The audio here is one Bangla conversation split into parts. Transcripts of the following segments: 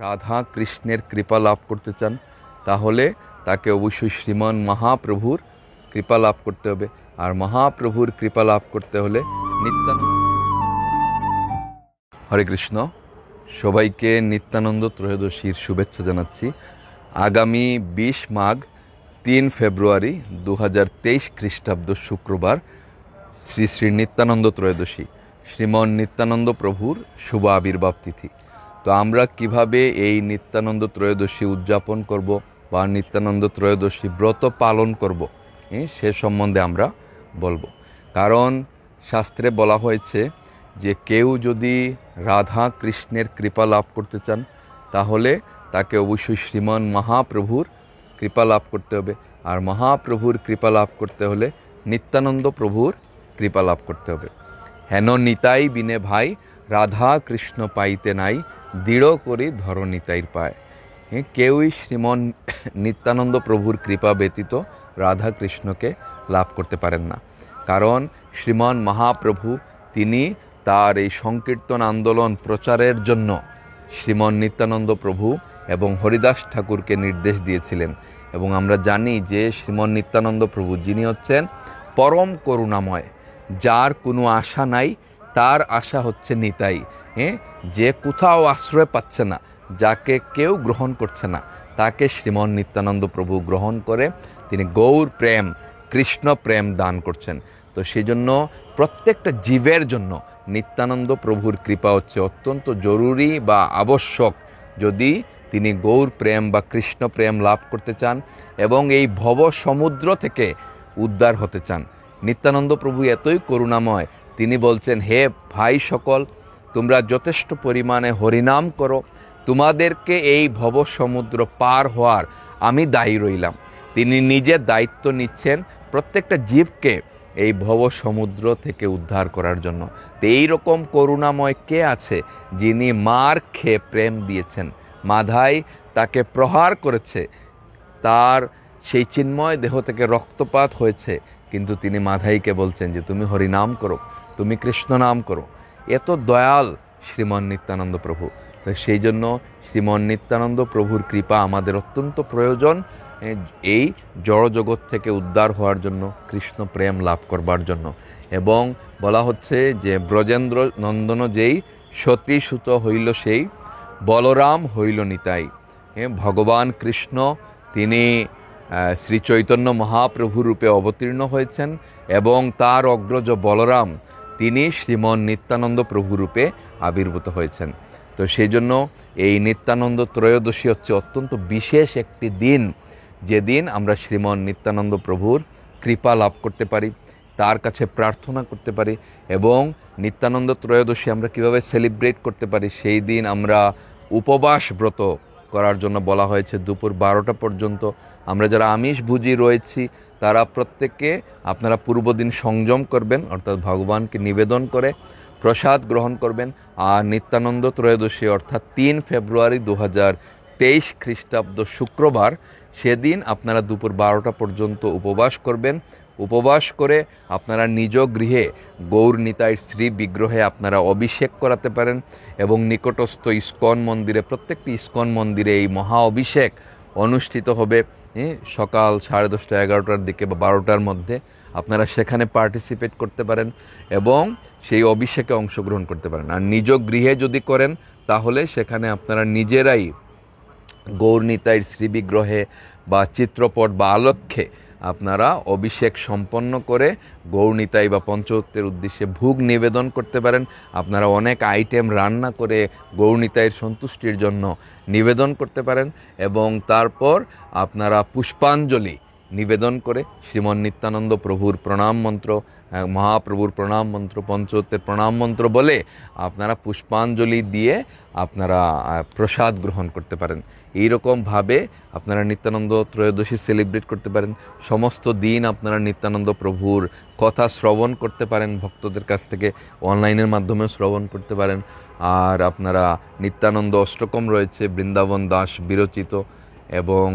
রাধা কৃষ্ণের কৃপা লাভ করতে চান তাহলে তাকে অবশ্যই শ্রীমান মহাপ্রভুর কৃপা লাভ করতে হবে আর মহাপ্রভুর কৃপা লাভ করতে হলে নিত্যানন্দ হরে কৃষ্ণ সবাইকে নিত্যানন্দ ত্রয়োদশীর শুভেচ্ছা জানাচ্ছি আগামী বিশ মাঘ তিন ফেব্রুয়ারি দু হাজার তেইশ খ্রিস্টাব্দ শুক্রবার শ্রী শ্রী নিত্যানন্দ ত্রয়োদশী শ্রীমন নিত্যানন্দ প্রভুর শুভ আবির্ভাব তিথি তো আমরা কিভাবে এই নিত্যানন্দ ত্রয়োদশী উদযাপন করব বা নিত্যানন্দ ত্রয়োদশী ব্রত পালন করব সে সম্বন্ধে আমরা বলবো কারণ শাস্ত্রে বলা হয়েছে যে কেউ যদি রাধা কৃষ্ণের কৃপা লাভ করতে চান তাহলে তাকে অবশ্যই শ্রীমান মহাপ্রভুর কৃপা লাভ করতে হবে আর মহাপ্রভুর কৃপা লাভ করতে হলে নিত্যানন্দ প্রভুর কৃপা লাভ করতে হবে হেন নিতাই বিনে ভাই রাধা কৃষ্ণ পাইতে নাই দৃঢ় করি ধর নিতাইর পায় কেউই শ্রীমন নিত্যানন্দ প্রভুর কৃপা ব্যতীত রাধা কৃষ্ণকে লাভ করতে পারেন না কারণ শ্রীমান মহাপ্রভু তিনি তার এই সংকীর্তন আন্দোলন প্রচারের জন্য শ্রীমন নিত্যানন্দ প্রভু এবং হরিদাস ঠাকুরকে নির্দেশ দিয়েছিলেন এবং আমরা জানি যে শ্রীমন নিত্যানন্দ প্রভু যিনি হচ্ছেন পরম করুণাময় যার কোনো আশা নাই তার আশা হচ্ছে নিতাই হ্যাঁ যে কোথাও আশ্রয় পাচ্ছে না যাকে কেউ গ্রহণ করছে না তাকে শ্রীমন নিত্যানন্দ প্রভু গ্রহণ করে তিনি গৌর প্রেম কৃষ্ণ প্রেম দান করছেন তো সেই জন্য প্রত্যেকটা জীবের জন্য নিত্যানন্দ প্রভুর কৃপা হচ্ছে অত্যন্ত জরুরি বা আবশ্যক যদি তিনি গৌর প্রেম বা কৃষ্ণ প্রেম লাভ করতে চান এবং এই ভব সমুদ্র থেকে উদ্ধার হতে চান নিত্যানন্দ প্রভু এতই করুণাময় তিনি বলছেন হে ভাই সকল তোমরা যথেষ্ট পরিমাণে হরিনাম করো তোমাদেরকে এই ভব সমুদ্র পার হওয়ার আমি দায়ী রইলাম তিনি নিজে দায়িত্ব নিচ্ছেন প্রত্যেকটা জীবকে এই ভব সমুদ্র থেকে উদ্ধার করার জন্য তো এইরকম করুণাময় কে আছে যিনি মার খেয়ে প্রেম দিয়েছেন মাধাই তাকে প্রহার করেছে তার সেই চিন্ময় দেহ থেকে রক্তপাত হয়েছে কিন্তু তিনি মাধাইকে বলছেন যে তুমি হরিনাম করো তুমি কৃষ্ণ নাম করো এত দয়াল শ্রীমন নিত্যানন্দ প্রভু তাই সেই জন্য শ্রীমন নিত্যানন্দ প্রভুর কৃপা আমাদের অত্যন্ত প্রয়োজন এই জড়জগৎ থেকে উদ্ধার হওয়ার জন্য কৃষ্ণ প্রেম লাভ করবার জন্য এবং বলা হচ্ছে যে ব্রজেন্দ্র নন্দন যেই সতীসূত হইল সেই বলরাম হইল নিতাই ভগবান কৃষ্ণ তিনি শ্রী চৈতন্য মহাপ্রভুরূপে অবতীর্ণ হয়েছেন এবং তার অগ্রজ বলরাম তিনি শ্রীমন নিত্যানন্দ প্রভুরূপে আবির্ভূত হয়েছেন তো সেই জন্য এই নিত্যানন্দ ত্রয়োদশী হচ্ছে অত্যন্ত বিশেষ একটি দিন যেদিন আমরা শ্রীমন নিত্যানন্দ প্রভুর কৃপা লাভ করতে পারি তার কাছে প্রার্থনা করতে পারি এবং নিত্যানন্দ ত্রয়োদশী আমরা কিভাবে সেলিব্রেট করতে পারি সেই দিন আমরা উপবাস ব্রত করার জন্য বলা হয়েছে দুপুর বারোটা পর্যন্ত আমরা যারা আমিষ ভুজি রয়েছি তারা প্রত্যেককে আপনারা পূর্বদিন সংযম করবেন অর্থাৎ ভগবানকে নিবেদন করে প্রসাদ গ্রহণ করবেন আর নিত্যানন্দ ত্রয়োদশী অর্থাৎ তিন ফেব্রুয়ারি দু হাজার তেইশ খ্রিস্টাব্দ শুক্রবার সেদিন আপনারা দুপুর বারোটা পর্যন্ত উপবাস করবেন উপবাস করে আপনারা নিজ গৃহে গৌর নিতাইয়ের শ্রী বিগ্রহে আপনারা অভিষেক করাতে পারেন এবং নিকটস্থ ইস্কন মন্দিরে প্রত্যেকটি ইস্কন মন্দিরে এই মহা অভিষেক অনুষ্ঠিত হবে সকাল সাড়ে দশটা এগারোটার দিকে বা বারোটার মধ্যে আপনারা সেখানে পার্টিসিপেট করতে পারেন এবং সেই অভিষেকে অংশগ্রহণ করতে পারেন আর নিজ গৃহে যদি করেন তাহলে সেখানে আপনারা নিজেরাই গৌরনীতায় শ্রীবিগ্রহে বা চিত্রপট বা আলক্ষ্যে আপনারা অভিষেক সম্পন্ন করে গৌরনিতাই বা পঞ্চত্বের উদ্দেশ্যে ভোগ নিবেদন করতে পারেন আপনারা অনেক আইটেম রান্না করে গৌরনিতাইয়ের সন্তুষ্টির জন্য নিবেদন করতে পারেন এবং তারপর আপনারা পুষ্পাঞ্জলি নিবেদন করে শ্রীমন নিত্যানন্দ প্রভুর প্রণাম মন্ত্র মহাপ্রভুর প্রণাম মন্ত্র পঞ্চত্বের প্রণাম মন্ত্র বলে আপনারা পুষ্পাঞ্জলি দিয়ে আপনারা প্রসাদ গ্রহণ করতে পারেন এই রকমভাবে আপনারা নিত্যানন্দ ত্রয়োদশী সেলিব্রেট করতে পারেন সমস্ত দিন আপনারা নিত্যানন্দ প্রভুর কথা শ্রবণ করতে পারেন ভক্তদের কাছ থেকে অনলাইনের মাধ্যমে শ্রবণ করতে পারেন আর আপনারা নিত্যানন্দ অষ্টকম রয়েছে বৃন্দাবন দাস বিরচিত এবং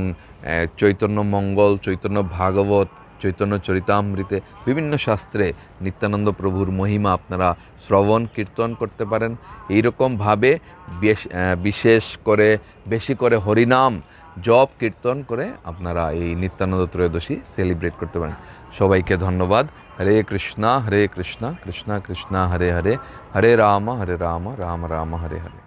চৈতন্য মঙ্গল চৈতন্য ভাগবত চৈতন্য চরিতামৃতে বিভিন্ন শাস্ত্রে নিত্যানন্দ প্রভুর মহিমা আপনারা শ্রবণ কীর্তন করতে পারেন এইরকমভাবে বেশ বিশেষ করে বেশি করে হরিনাম জপ কীর্তন করে আপনারা এই নিত্যানন্দ ত্রয়োদশী সেলিব্রেট করতে পারেন সবাইকে ধন্যবাদ হরে কৃষ্ণা হরে কৃষ্ণা কৃষ্ণা কৃষ্ণা হরে হরে হরে রাম হরে রাম রাম রাম হরে হরে